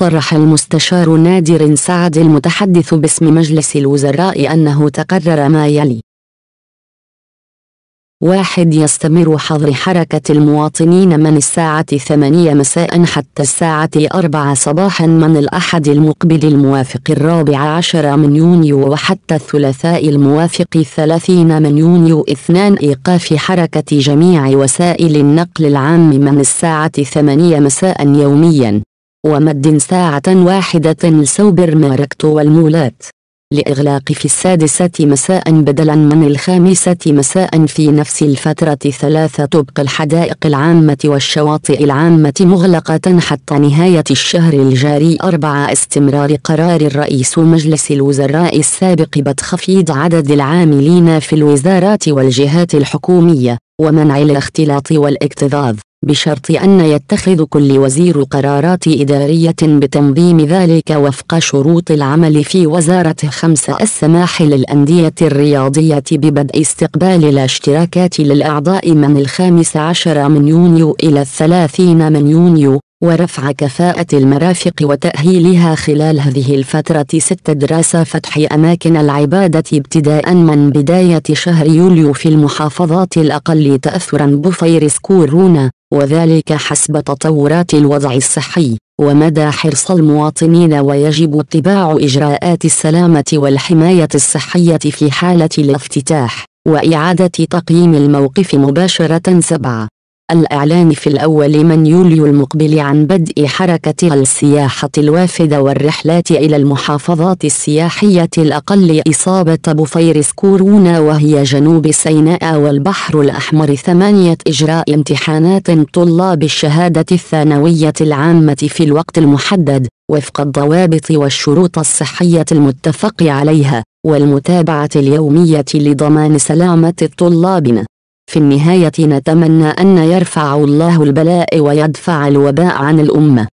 صرح المستشار نادر سعد المتحدث باسم مجلس الوزراء أنه تقرر ما يلي واحد يستمر حظر حركة المواطنين من الساعة 8 مساء حتى الساعة 4 صباحا من الأحد المقبل الموافق الرابع عشر من يونيو وحتى الثلاثاء الموافق الثلاثين من يونيو اثنان إيقاف حركة جميع وسائل النقل العام من الساعة 8 مساء يوميا ومد ساعة واحدة لسوبر ماركت والمولات لإغلاق في السادسة مساء بدلا من الخامسة مساء في نفس الفترة ثلاثة تبقى الحدائق العامة والشواطئ العامة مغلقة حتى نهاية الشهر الجاري أربعة استمرار قرار الرئيس مجلس الوزراء السابق بتخفيض عدد العاملين في الوزارات والجهات الحكومية ومنع الاختلاط والاكتظاظ بشرط أن يتخذ كل وزير قرارات إدارية بتنظيم ذلك وفق شروط العمل في وزارة خمسة السماح للأندية الرياضية ببدء استقبال الاشتراكات للأعضاء من الخامس عشر من يونيو إلى الثلاثين من يونيو ورفع كفاءة المرافق وتأهيلها خلال هذه الفترة دراسة فتح أماكن العبادة ابتداء من بداية شهر يوليو في المحافظات الأقل تأثرا بفيروس كورونا وذلك حسب تطورات الوضع الصحي ومدى حرص المواطنين ويجب اتباع إجراءات السلامة والحماية الصحية في حالة الافتتاح وإعادة تقييم الموقف مباشرة سبعة الإعلان في الأول من يوليو المقبل عن بدء حركة السياحة الوافدة والرحلات إلى المحافظات السياحية الأقل إصابة بفيروس كورونا وهي جنوب سيناء والبحر الأحمر ثمانية إجراء امتحانات طلاب الشهادة الثانوية العامة في الوقت المحدد وفق الضوابط والشروط الصحية المتفق عليها والمتابعة اليومية لضمان سلامة طلابنا في النهاية نتمنى أن يرفع الله البلاء ويدفع الوباء عن الأمة